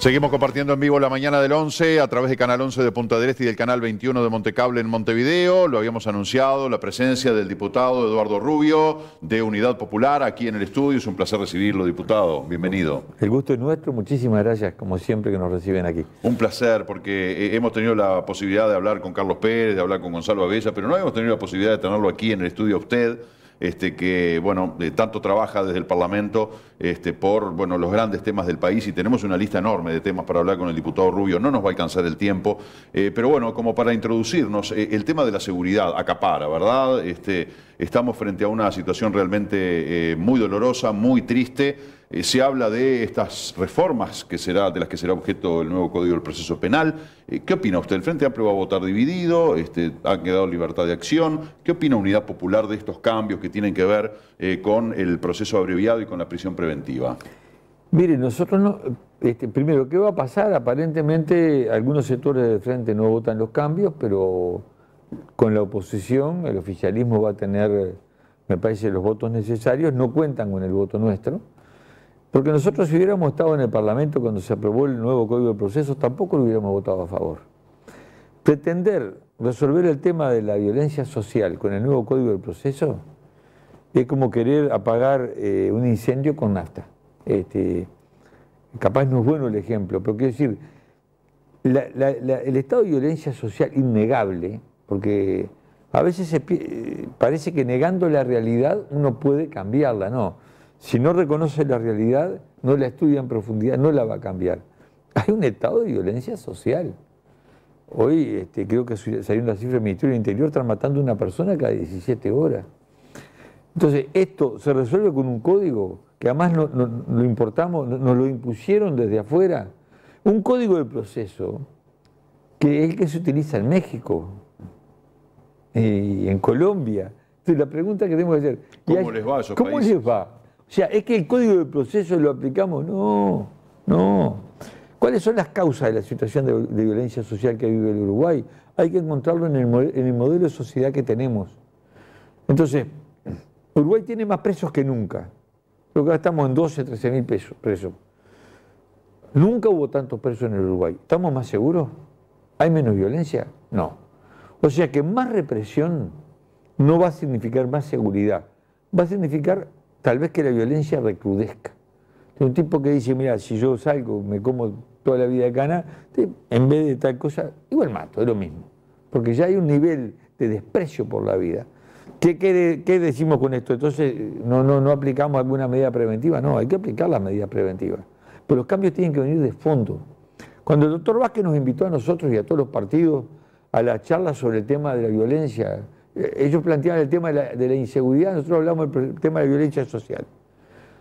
Seguimos compartiendo en vivo la mañana del 11 a través de Canal 11 de Punta del este y del Canal 21 de Montecable en Montevideo. Lo habíamos anunciado, la presencia del diputado Eduardo Rubio de Unidad Popular aquí en el estudio. Es un placer recibirlo, diputado. Bienvenido. El gusto es nuestro. Muchísimas gracias, como siempre, que nos reciben aquí. Un placer, porque eh, hemos tenido la posibilidad de hablar con Carlos Pérez, de hablar con Gonzalo Abella, pero no hemos tenido la posibilidad de tenerlo aquí en el estudio a usted. Este, que bueno, eh, tanto trabaja desde el Parlamento este, por bueno, los grandes temas del país y tenemos una lista enorme de temas para hablar con el diputado Rubio. No nos va a alcanzar el tiempo, eh, pero bueno, como para introducirnos, eh, el tema de la seguridad acapara, ¿verdad? Este, estamos frente a una situación realmente muy dolorosa, muy triste. Eh, se habla de estas reformas que será, de las que será objeto el nuevo Código del Proceso Penal. Eh, ¿Qué opina usted? ¿El Frente Amplio va a votar dividido? Este, ¿Ha quedado libertad de acción? ¿Qué opina Unidad Popular de estos cambios que tienen que ver eh, con el proceso abreviado y con la prisión preventiva? Mire, nosotros no. Este, primero, ¿qué va a pasar? Aparentemente algunos sectores del Frente no votan los cambios, pero con la oposición el oficialismo va a tener, me parece, los votos necesarios. No cuentan con el voto nuestro porque nosotros si hubiéramos estado en el Parlamento cuando se aprobó el nuevo Código de Procesos, tampoco lo hubiéramos votado a favor. Pretender resolver el tema de la violencia social con el nuevo Código de Procesos es como querer apagar eh, un incendio con nafta. Este, capaz no es bueno el ejemplo, pero quiero decir, el estado de violencia social innegable, porque a veces eh, parece que negando la realidad uno puede cambiarla, no. Si no reconoce la realidad, no la estudia en profundidad, no la va a cambiar. Hay un estado de violencia social. Hoy este, creo que salió una cifra del Ministerio del Interior, están matando a una persona cada 17 horas. Entonces, esto se resuelve con un código que además lo importamos, nos lo impusieron desde afuera. Un código de proceso que es el que se utiliza en México y en Colombia. Entonces, la pregunta que tenemos que hacer: ¿cómo les va a esos ¿Cómo les va? O sea, es que el código de proceso lo aplicamos. No, no. ¿Cuáles son las causas de la situación de, violencia social que vive el Uruguay? Hay que encontrarlo en el, modelo de sociedad que tenemos. Entonces, Uruguay tiene más presos que nunca. Creo que ahora estamos en 12, 13 mil pesos, presos. Nunca hubo tantos presos en el Uruguay. ¿Estamos más seguros? ¿Hay menos violencia? No. O sea que más represión no va a significar más seguridad, va a significar Tal vez que la violencia recrudezca. un tipo que dice, mira, si yo salgo, me como toda la vida de cana, en vez de tal cosa, igual mato, es lo mismo. Porque ya hay un nivel de desprecio por la vida. ¿Qué, qué, qué decimos con esto? Entonces, no, no, no aplicamos alguna medida preventiva. No, hay que aplicar las medidas preventivas. Pero los cambios tienen que venir de fondo. Cuando el doctor Vázquez nos invitó a nosotros y a todos los partidos a la charla sobre el tema de la violencia eh, ellos planteaban el tema de la, inseguridad, nosotros hablamos del tema de la violencia social.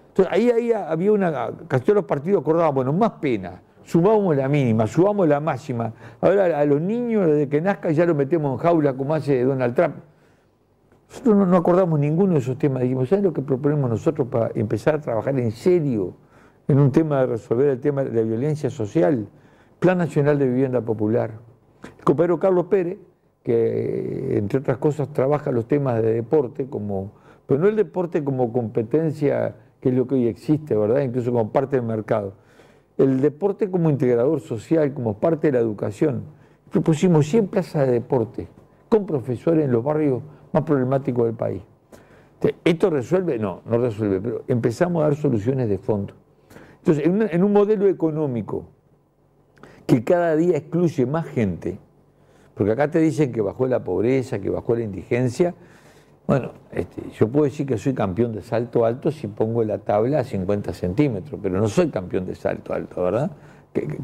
Entonces ahí, ahí había una, casi todos los partidos acordaban, bueno, más pena, subamos la mínima, subamos la máxima. Ahora a los niños desde que nazcan ya los metemos en jaula como hace Donald Trump. Nosotros no, acordamos ninguno de esos temas, dijimos, ¿sabes lo que proponemos nosotros para empezar a trabajar en serio en un tema de resolver el tema de la violencia social? Plan Nacional de Vivienda Popular. El compañero Carlos Pérez que entre otras cosas trabaja los temas de deporte, como, pero no el deporte como competencia, que es lo que hoy existe, ¿verdad? Incluso como parte del mercado. El deporte como integrador social, como parte de la educación. Propusimos 100 plazas de deporte con profesores en los barrios más problemáticos del país. ¿Esto resuelve? No, no resuelve, pero empezamos a dar soluciones de fondo. Entonces, en un modelo económico que cada día excluye más gente, porque acá te dicen que bajó la pobreza, que bajó la indigencia. Bueno, este, yo puedo decir que soy campeón de salto alto si pongo la tabla a 50 centímetros, pero no soy campeón de salto alto, ¿verdad?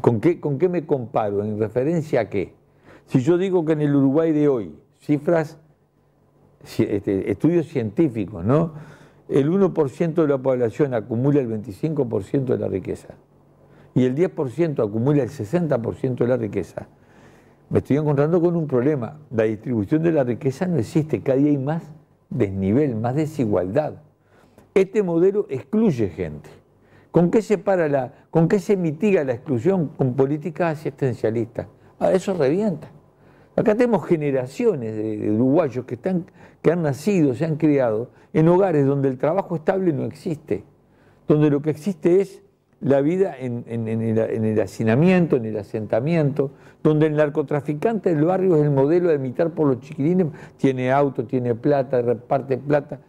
¿Con qué, me comparo? ¿En referencia a qué? Si yo digo que en el Uruguay de hoy, cifras, este, estudios científicos, ¿no? El 1% de la población acumula el 25% de la riqueza y el 10% acumula el 60% de la riqueza me estoy encontrando con un problema. La distribución de la riqueza no existe, cada día hay más desnivel, más desigualdad. Este modelo excluye gente. ¿Con qué se mitiga la exclusión? Con políticas asistencialistas. Ah, eso revienta. Acá tenemos generaciones de, uruguayos que han nacido, se han criado en hogares donde el trabajo estable no existe, donde lo que existe es la vida en, el, hacinamiento, en el asentamiento, donde el narcotraficante del barrio es el modelo de imitar por los chiquilines, tiene auto, tiene plata, reparte plata.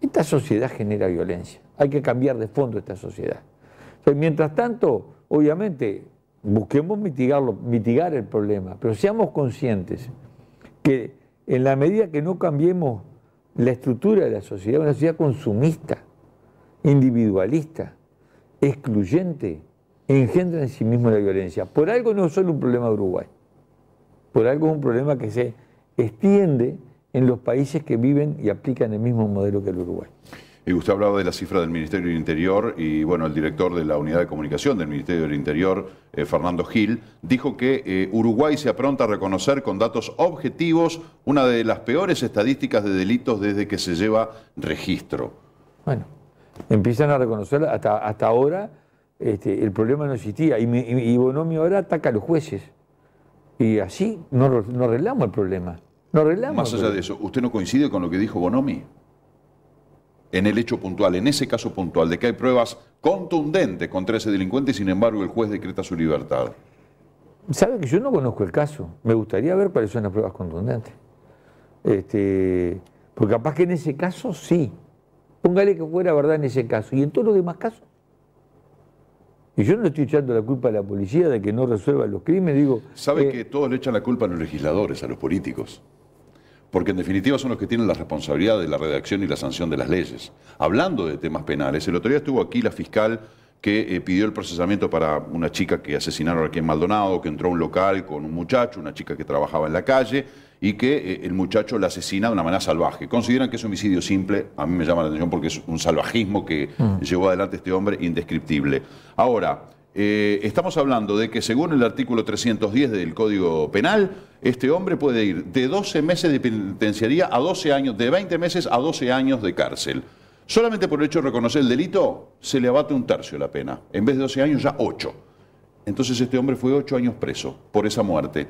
Esta sociedad genera violencia, hay que cambiar de fondo esta sociedad. mientras tanto, obviamente, busquemos mitigar el problema, pero seamos conscientes que en la medida que no cambiemos la estructura de la sociedad, una sociedad consumista, individualista, excluyente engendra en sí mismo la violencia. Por algo no es solo un problema de Uruguay, por algo es un problema que se extiende en los países que viven y aplican el mismo modelo que el Uruguay. Y usted hablaba de la cifra del Ministerio del Interior y bueno, el director de la Unidad de Comunicación del Ministerio del Interior, eh, Fernando Gil, dijo que eh, Uruguay se apronta a reconocer con datos objetivos una de las peores estadísticas de delitos desde que se lleva registro. Bueno, Empiezan a reconocer, hasta, hasta ahora este, el problema no existía. Y, Bonomi ahora ataca a los jueces. Y así no, no arreglamos el problema. Más allá de eso, ¿usted no coincide con lo que dijo Bonomi? en el hecho puntual, en ese caso puntual, de que hay pruebas contundentes contra ese delincuente y sin embargo el juez decreta su libertad. Sabe que yo no conozco el caso. Me gustaría ver cuáles son las pruebas contundentes. Este, porque capaz que en ese caso sí, Póngale que fuera verdad en ese caso. ¿Y en todos los demás casos? Y yo no le estoy echando la culpa a la policía de que no resuelva los crímenes, digo... Sabe eh, que todos le echan la culpa a los legisladores, a los políticos. Porque en definitiva son los que tienen la responsabilidad de la redacción y la sanción de las leyes. Hablando de temas penales, el otro día estuvo aquí la fiscal que eh, pidió el procesamiento para una chica que asesinaron aquí en Maldonado, que entró a un local con un muchacho, una chica que trabajaba en la calle, y que eh, el muchacho la asesina de una manera salvaje. Consideran que es homicidio simple, a mí me llama la atención porque es un salvajismo que mm. llevó adelante este hombre indescriptible. Ahora, eh, estamos hablando de que según el artículo 310 del Código Penal, este hombre puede ir de 12 meses de penitenciaría a 12 años, de 20 meses a 12 años de cárcel. Solamente por el hecho de reconocer el delito, se le abate un tercio la pena. En vez de 12 años, ya 8. Entonces este hombre fue 8 años preso por esa muerte.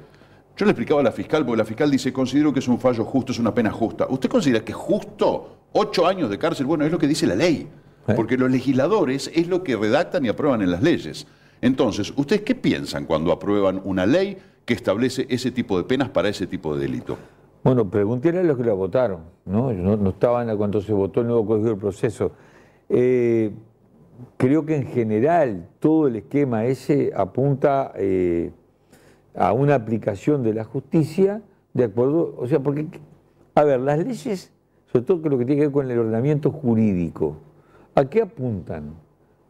Yo le explicaba a la fiscal, porque la fiscal dice, considero que es un fallo justo, es una pena justa. ¿Usted considera que justo ocho años de cárcel? Bueno, es lo que dice la ley, ¿Eh? porque los legisladores es lo que redactan y aprueban en las leyes. Entonces, ¿ustedes qué piensan cuando aprueban una ley que establece ese tipo de penas para ese tipo de delito? Bueno, pregúntele a los que la votaron, ¿no? no, estaban estaban cuando se votó el nuevo Código del Proceso. Eh, creo que en general todo el esquema ese apunta... Eh, a una aplicación de la justicia de acuerdo, o sea, porque, a ver, las leyes, sobre todo que lo que tiene que ver con el ordenamiento jurídico, ¿a qué apuntan?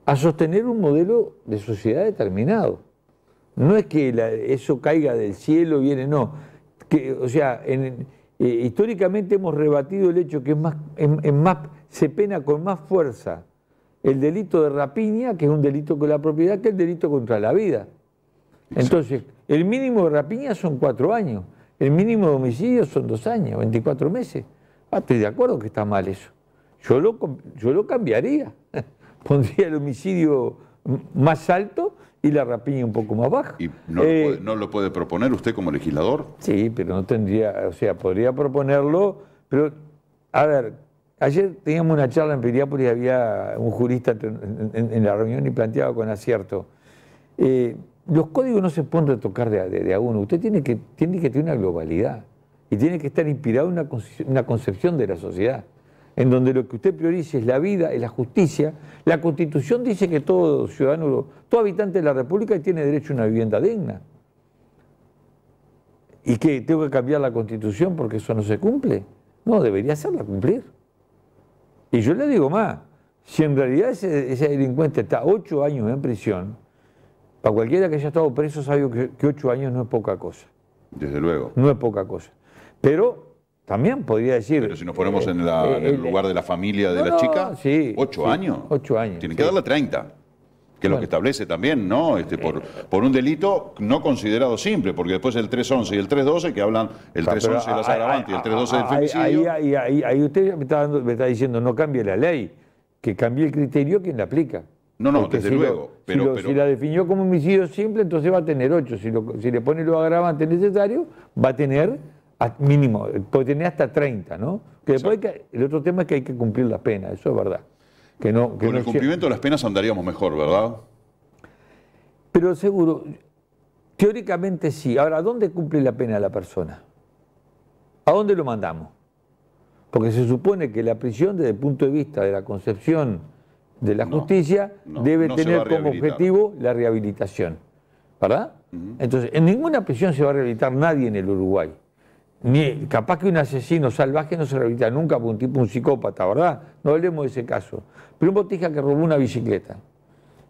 A sostener un modelo de sociedad determinado. No es que eso caiga del cielo, viene, no. Que, o sea, eh, históricamente hemos rebatido el hecho que es más, más, se pena con más fuerza el delito de rapiña, que es un delito con la propiedad, que el delito contra la vida. Entonces, el mínimo de rapiña son cuatro años. El mínimo de homicidio son dos años, 24 meses. Ah, estoy de acuerdo que está mal eso. Yo lo, yo lo cambiaría. Pondría el homicidio más alto y la rapiña un poco más baja. ¿Y eh, no, lo puede, proponer usted como legislador? Sí, pero no tendría, o sea, podría proponerlo, pero, a ver, ayer teníamos una charla en y había un jurista en, la reunión y planteaba con acierto. Eh, los códigos no se pueden a de, de, a uno. Usted tiene que, tiene que tener una globalidad y tiene que estar inspirado en una, concepción de la sociedad, en donde lo que usted priorice es la vida, es la justicia. La Constitución dice que todo ciudadano, todo habitante de la República tiene derecho a una vivienda digna. ¿Y qué? tengo que cambiar la Constitución porque eso no se cumple? No, debería hacerla cumplir. Y yo le digo más, si en realidad ese delincuente está ocho años en prisión, para cualquiera que haya estado preso sabe que, ocho años no es poca cosa. Desde luego. No es poca cosa. Pero también podría decir. Pero si nos ponemos eh, eh, en, el eh, lugar de la familia de la chica, ocho años. Ocho años. Tiene que darle 30. Que es lo que establece también, ¿no? Este, por, por un delito no considerado simple, porque después el 311 y el 312, que hablan el 311 de las agravantes y el 312 del femicidio. Ahí, ahí, ahí, ahí usted me está, me está, diciendo, no cambie la ley, que cambie el criterio quien la aplica. No, no, desde luego. pero, si, la definió como homicidio simple, entonces va a tener 8. Si, le pone lo agravante necesario, va a tener mínimo, puede tener hasta 30, ¿no? Que después el otro tema es que hay que cumplir la pena, eso es verdad. Con el cumplimiento de las penas andaríamos mejor, ¿verdad? Pero seguro, teóricamente sí. Ahora, ¿a dónde cumple la pena la persona? ¿A dónde lo mandamos? Porque se supone que la prisión desde el punto de vista de la concepción de la justicia debe tener como objetivo la rehabilitación. ¿Verdad? Entonces, en ninguna prisión se va a rehabilitar nadie en el Uruguay. Ni, capaz que un asesino salvaje no se rehabilita nunca por un tipo, un psicópata, ¿verdad? No hablemos de ese caso. Pero un botija que robó una bicicleta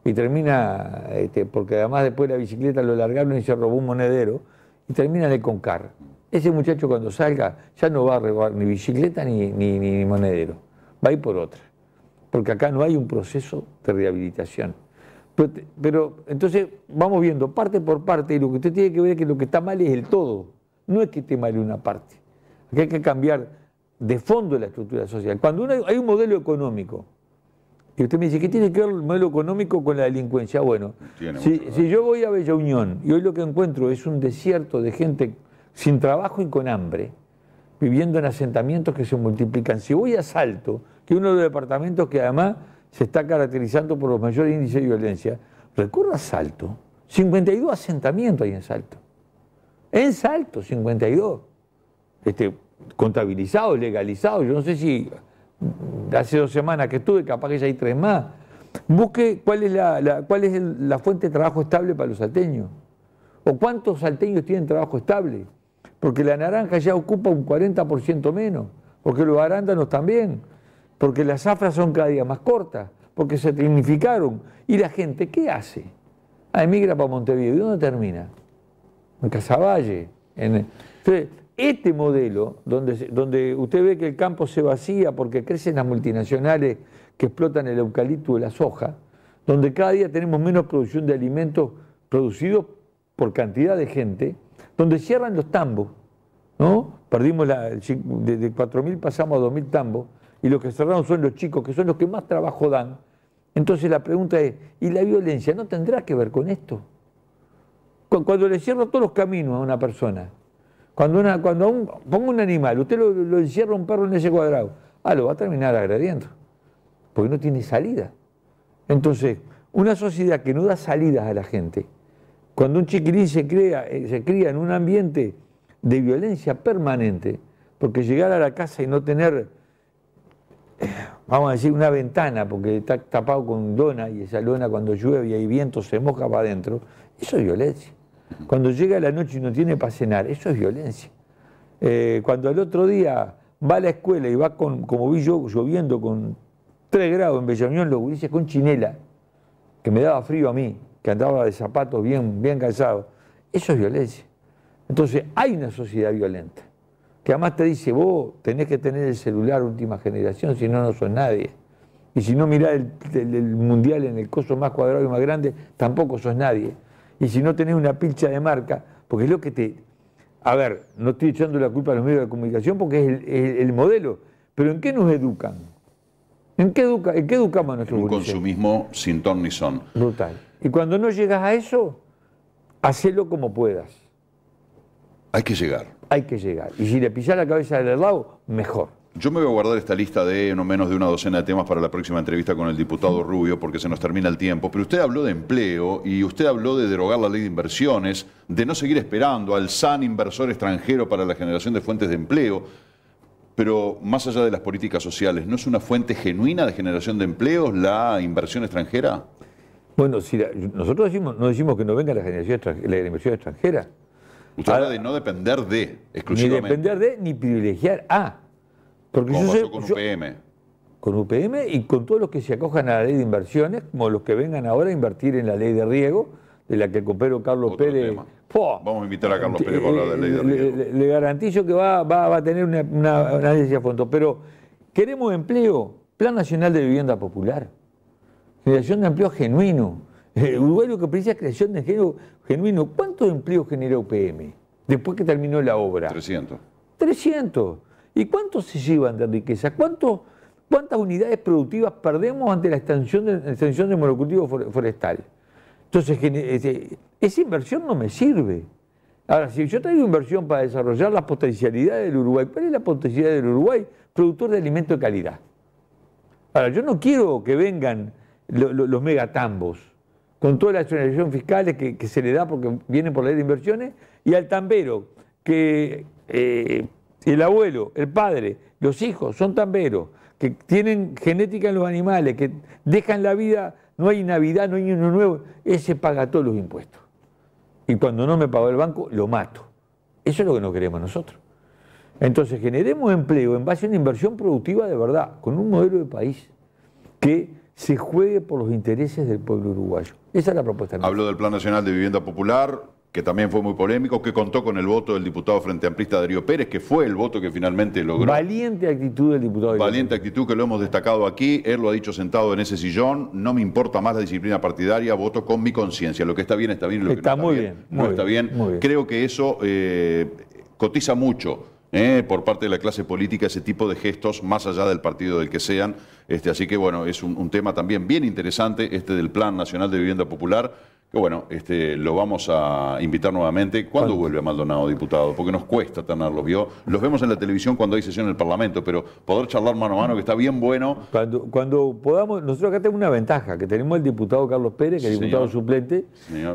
y termina, este, porque además después de la bicicleta lo largaron y se robó un monedero, y termina de concar. Ese muchacho cuando salga ya no va a robar ni bicicleta ni, ni monedero, va a ir por otra porque acá no hay un proceso de rehabilitación. Pero, entonces vamos viendo parte por parte y lo que usted tiene que ver es que lo que está mal es el todo, no es que esté mal una parte. Aquí hay que cambiar de fondo la estructura social. Cuando uno, hay un modelo económico, y usted me dice, ¿qué tiene que ver el modelo económico con la delincuencia? Bueno, si, yo voy a Bella Unión y hoy lo que encuentro es un desierto de gente sin trabajo y con hambre, viviendo en asentamientos que se multiplican. Si voy a Salto, que es uno de los departamentos que además se está caracterizando por los mayores índices de violencia, recurro a Salto. 52 asentamientos hay en Salto. En Salto, 52. Este, contabilizados, legalizados. Yo no sé si hace dos semanas que estuve, capaz que ya hay tres más. Busque cuál es la, cuál es la fuente de trabajo estable para los salteños. O cuántos salteños tienen trabajo estable porque la naranja ya ocupa un 40% menos, porque los arándanos también, porque las zafras son cada día más cortas, porque se trinificaron. ¿Y la gente qué hace? Ah, emigra para Montevideo. ¿Y dónde termina? En Casaballe. En... Entonces, este modelo, donde, donde usted ve que el campo se vacía porque crecen las multinacionales que explotan el eucalipto y la soja, donde cada día tenemos menos producción de alimentos producidos por cantidad de gente, donde cierran los tambos, ¿no? Perdimos la, de, 4.000 pasamos a 2.000 tambos, y los que cerraron son los chicos, que son los que más trabajo dan. Entonces la pregunta es, ¿y la violencia no tendrá que ver con esto? Cuando le cierro todos los caminos a una persona, cuando, una, pongo un animal, usted lo, encierra un perro en ese cuadrado, ah, lo va a terminar agrediendo, porque no tiene salida. Entonces, una sociedad que no da salidas a la gente, cuando un chiquilín se, crea, eh, se cría en un ambiente de violencia permanente, porque llegar a la casa y no tener, eh, vamos a decir, una ventana, porque está tapado con lona y esa lona cuando llueve y hay viento se moja para adentro, eso es violencia. Cuando llega la noche y no tiene para cenar, eso es violencia. Eh, cuando al otro día va a la escuela y va con, como vi yo, lloviendo con 3 grados en Bella Unión, los es con chinela, que me daba frío a mí, que andaba de zapatos bien, bien calzado. Eso es violencia. Entonces hay una sociedad violenta, que además te dice, vos tenés que tener el celular última generación, si no, no sos nadie. Y si no mirás el, mundial en el coso más cuadrado y más grande, tampoco sos nadie. Y si no tenés una pincha de marca, porque es lo que te... A ver, no estoy echando la culpa a los medios de comunicación porque es el, modelo, pero ¿en qué nos educan? ¿En qué, educa, en qué educamos a nuestros Un consumismo sin ton ni son. Brutal. Y cuando no llegas a eso, hacelo como puedas. Hay que llegar. Hay que llegar. Y si le pisas la cabeza del lado, mejor. Yo me voy a guardar esta lista de no menos de una docena de temas para la próxima entrevista con el diputado Rubio, porque se nos termina el tiempo. Pero usted habló de empleo y usted habló de derogar la ley de inversiones, de no seguir esperando al SAN inversor extranjero para la generación de fuentes de empleo. Pero más allá de las políticas sociales, ¿no es una fuente genuina de generación de empleos la inversión extranjera? Bueno, si nosotros decimos, no decimos que no venga la, generación inversión extranjera. Usted habla ah, de no depender de, exclusivamente. Ni depender de, ni privilegiar a. Porque yo con UPM. con UPM y con todos los que se acojan a la ley de inversiones, como los que vengan ahora a invertir en la ley de riego, de la que el Carlos Pérez. Vamos a invitar a Carlos Pérez a hablar de la ley de riego. Le, garantizo que va, a tener una, una a fondo. Pero queremos empleo, Plan Nacional de Vivienda Popular. Creación de empleo genuino. Uruguay lo que precisa es creación de empleo genuino. ¿Cuántos empleos generó UPM después que terminó la obra? 300. 300. ¿Y cuántos se llevan de riqueza? ¿Cuántas unidades productivas perdemos ante la extensión de, extensión del monocultivo forestal? Entonces, esa inversión no me sirve. Ahora, si yo traigo inversión para desarrollar la potencialidad del Uruguay, ¿cuál es la potencialidad del Uruguay? Productor de alimento de calidad. Ahora, yo no quiero que vengan los megatambos, con toda la exoneración fiscal que, se le da porque vienen por la ley de inversiones, y al tambero, que eh, el abuelo, el padre, los hijos son tamberos, que tienen genética en los animales, que dejan la vida, no hay Navidad, no hay año nuevo, ese paga todos los impuestos. Y cuando no me pagó el banco, lo mato. Eso es lo que no queremos nosotros. Entonces generemos empleo en base a una inversión productiva de verdad, con un modelo de país que se juegue por los intereses del pueblo uruguayo. Esa es la propuesta. Habló del Plan Nacional de Vivienda Popular, que también fue muy polémico, que contó con el voto del diputado Frente Amplista Darío Pérez, que fue el voto que finalmente logró. Valiente actitud del diputado. Valiente actitud que lo hemos destacado aquí, él lo ha dicho sentado en ese sillón, no me importa más la disciplina partidaria, voto con mi conciencia, lo que está bien está bien, lo que está está muy bien, está bien. Creo que eso eh, cotiza mucho eh, por parte de la clase política ese tipo de gestos, más allá del partido del que sean. Este, así que bueno, es un, tema también bien interesante, este del Plan Nacional de Vivienda Popular que bueno, este, lo vamos a invitar nuevamente. ¿Cuándo, vuelve a Maldonado, diputado? Porque nos cuesta tenerlos, ¿vio? Los vemos en la televisión cuando hay sesión en el Parlamento, pero poder charlar mano a mano, que está bien bueno. Cuando, podamos, nosotros acá tenemos una ventaja, que tenemos el diputado Carlos Pérez, que es diputado suplente,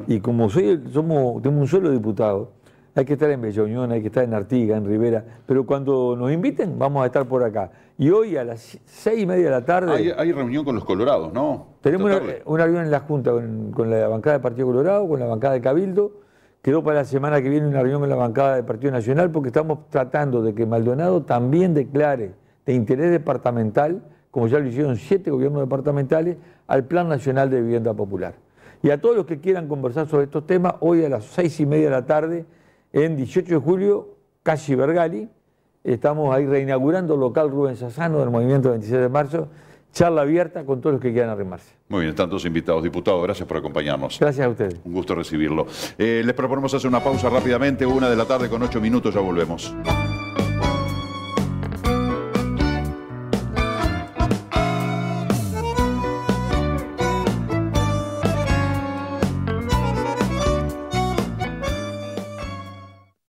y como soy, somos, tenemos un solo diputado, hay que estar en Unión, hay que estar en Artiga, en Rivera, pero cuando nos inviten vamos a estar por acá. Y hoy a las seis y media de la tarde... Hay, reunión con los colorados, ¿no? Tenemos una, reunión en la Junta con, la bancada del Partido Colorado, con la bancada de Cabildo. Quedó para la semana que viene una reunión con la bancada del Partido Nacional porque estamos tratando de que Maldonado también declare de interés departamental, como ya lo hicieron siete gobiernos departamentales, al Plan Nacional de Vivienda Popular. Y a todos los que quieran conversar sobre estos temas, hoy a las seis y media de la tarde en 18 de julio, Casi Vergali. Estamos ahí reinaugurando local Rubén Sassano del Movimiento 26 de Marzo. Charla abierta con todos los que quieran arrimarse. Muy bien, tantos invitados. Diputado, gracias por acompañarnos. Gracias a ustedes. Un gusto recibirlo. Eh, les proponemos hacer una pausa rápidamente, una de la tarde con ocho minutos, ya volvemos.